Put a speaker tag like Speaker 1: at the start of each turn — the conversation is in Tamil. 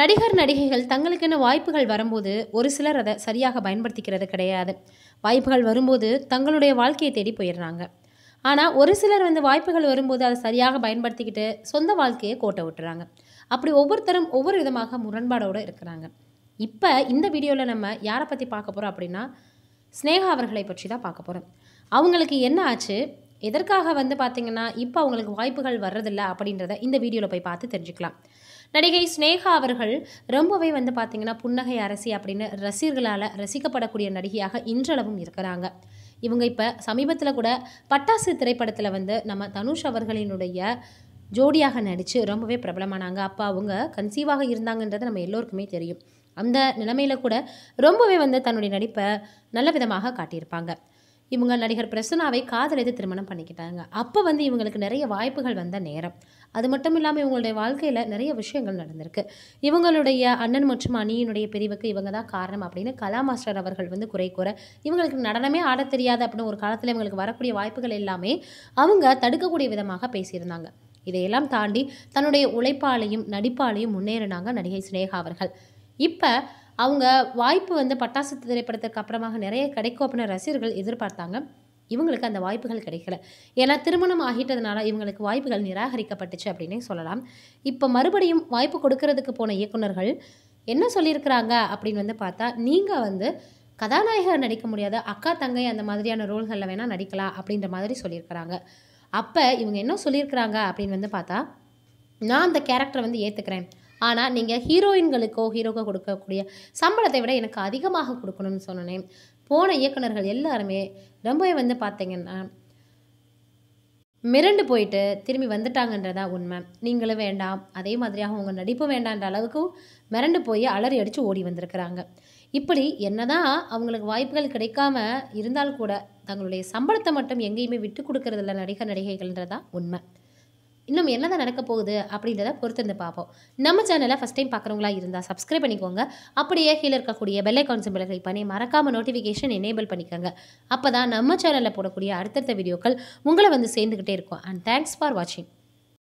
Speaker 1: நடிகர் நடிகைகள் தங்களுக்கென வாய்ப்புகள் வரும்போது ஒரு சிலர் அதை சரியாக பயன்படுத்திக்கிறது கிடையாது வாய்ப்புகள் வரும்போது தங்களுடைய வாழ்க்கையை தேடி போயிடுறாங்க ஆனால் ஒரு சிலர் வந்து வாய்ப்புகள் வரும்போது அதை சரியாக பயன்படுத்திக்கிட்டு சொந்த வாழ்க்கையை கோட்டை விட்டுறாங்க அப்படி ஒவ்வொருத்தரும் ஒவ்வொரு விதமாக முரண்பாடோடு இருக்கிறாங்க இப்போ இந்த வீடியோவில் நம்ம யாரை பற்றி பார்க்க போகிறோம் அப்படின்னா ஸ்னேகா அவர்களை பற்றி தான் பார்க்க போகிறோம் அவங்களுக்கு என்ன ஆச்சு எதற்காக வந்து பார்த்திங்கன்னா இப்போ அவங்களுக்கு வாய்ப்புகள் வர்றதில்ல அப்படின்றத இந்த வீடியோவில் போய் பார்த்து தெரிஞ்சுக்கலாம் நடிகை ஸ்னேகா அவர்கள் ரொம்பவே வந்து பார்த்திங்கன்னா புன்னகை அரசி அப்படின்னு ரசிகர்களால் ரசிக்கப்படக்கூடிய நடிகையாக இன்றளவும் இருக்கிறாங்க இவங்க இப்போ சமீபத்தில் கூட பட்டாசு திரைப்படத்தில் வந்து நம்ம தனுஷ் அவர்களினுடைய ஜோடியாக நடித்து ரொம்பவே பிரபலமானாங்க அப்போ அவங்க கன்சீவாக இருந்தாங்கன்றது நம்ம எல்லோருக்குமே தெரியும் அந்த நிலைமையில் கூட ரொம்பவே வந்து தன்னுடைய நடிப்பை நல்ல விதமாக காட்டியிருப்பாங்க இவங்க நடிகர் பிரசனாவை காதலித்து திருமணம் பண்ணிக்கிட்டாங்க அப்போ வந்து இவங்களுக்கு நிறைய வாய்ப்புகள் வந்த நேரம் அது மட்டும் இல்லாமல் இவங்களுடைய வாழ்க்கையில் நிறைய விஷயங்கள் நடந்திருக்கு இவங்களுடைய அண்ணன் மற்றும் அணியினுடைய பிரிவுக்கு இவங்க தான் காரணம் அப்படின்னு கலா மாஸ்டர் அவர்கள் வந்து குறை கூற இவங்களுக்கு நடனமே ஆட தெரியாது அப்படின்னு ஒரு காலத்தில் இவங்களுக்கு வரக்கூடிய வாய்ப்புகள் எல்லாமே அவங்க தடுக்கக்கூடிய விதமாக பேசியிருந்தாங்க இதையெல்லாம் தாண்டி தன்னுடைய உழைப்பாலையும் நடிப்பாலையும் முன்னேறினாங்க நடிகை சினேகா அவர்கள் இப்போ அவங்க வாய்ப்பு வந்து பட்டாசு திரைப்படத்துக்கு அப்புறமாக நிறைய கிடைக்கும் அப்படின்னு ரசிகர்கள் எதிர்பார்த்தாங்க இவங்களுக்கு அந்த வாய்ப்புகள் கிடைக்கல ஏன்னா திருமணம் ஆகிட்டதுனால இவங்களுக்கு வாய்ப்புகள் நிராகரிக்கப்பட்டுச்சு அப்படின்னே சொல்லலாம் இப்போ மறுபடியும் வாய்ப்பு கொடுக்கறதுக்கு போன இயக்குநர்கள் என்ன சொல்லியிருக்கிறாங்க அப்படின்னு வந்து பார்த்தா நீங்கள் வந்து கதாநாயகர் நடிக்க முடியாத அக்கா தங்கை அந்த மாதிரியான ரோல்களில் வேணால் நடிக்கலாம் அப்படின்ற மாதிரி சொல்லியிருக்கிறாங்க அப்போ இவங்க என்ன சொல்லியிருக்கிறாங்க அப்படின்னு வந்து பார்த்தா நான் அந்த கேரக்டரை வந்து ஏற்றுக்கிறேன் ஆனால் நீங்கள் ஹீரோயின்களுக்கோ ஹீரோக்கோ கொடுக்கக்கூடிய சம்பளத்தை விட எனக்கு அதிகமாக கொடுக்கணும்னு சொன்னேன் போன இயக்குநர்கள் எல்லாருமே ரொம்பவே வந்து பார்த்தீங்கன்னா மிரண்டு போயிட்டு திரும்பி வந்துட்டாங்கன்றதா உண்மை நீங்களும் வேண்டாம் அதே மாதிரியாக உங்கள் நடிப்பு வேண்டான்ற அளவுக்கு மிரண்டு போய் அலறி அடித்து ஓடி வந்திருக்கிறாங்க இப்படி என்னதான் அவங்களுக்கு வாய்ப்புகள் கிடைக்காம இருந்தால் கூட தங்களுடைய சம்பளத்தை மட்டும் எங்கேயுமே விட்டு கொடுக்கறதில்ல நடிகர் நடிகைகள்ன்றதா உண்மை இன்னும் என்ன தான் நடக்க போகுது அப்படின்றத பொறுத்திருந்து பார்ப்போம் நம்ம சேனலை ஃபஸ்ட் டைம் பார்க்குறவங்களா இருந்தால் சப்ஸ்கிரைப் பண்ணிக்கோங்க அப்படியே கீழே இருக்கக்கூடிய பெல் ஐக்கான் சிம்பிளை கிளிக் பண்ணி மறக்காமல் நோட்டிஃபிகேஷன் எனேபிள் பண்ணிக்கோங்க அப்போ தான் நம்ம சேனலில் போடக்கூடிய அடுத்தடுத்த வீடியோக்கள் உங்களை வந்து சேர்ந்துக்கிட்டே இருக்கும் அண்ட் தேங்க்ஸ் ஃபார் வாட்சிங்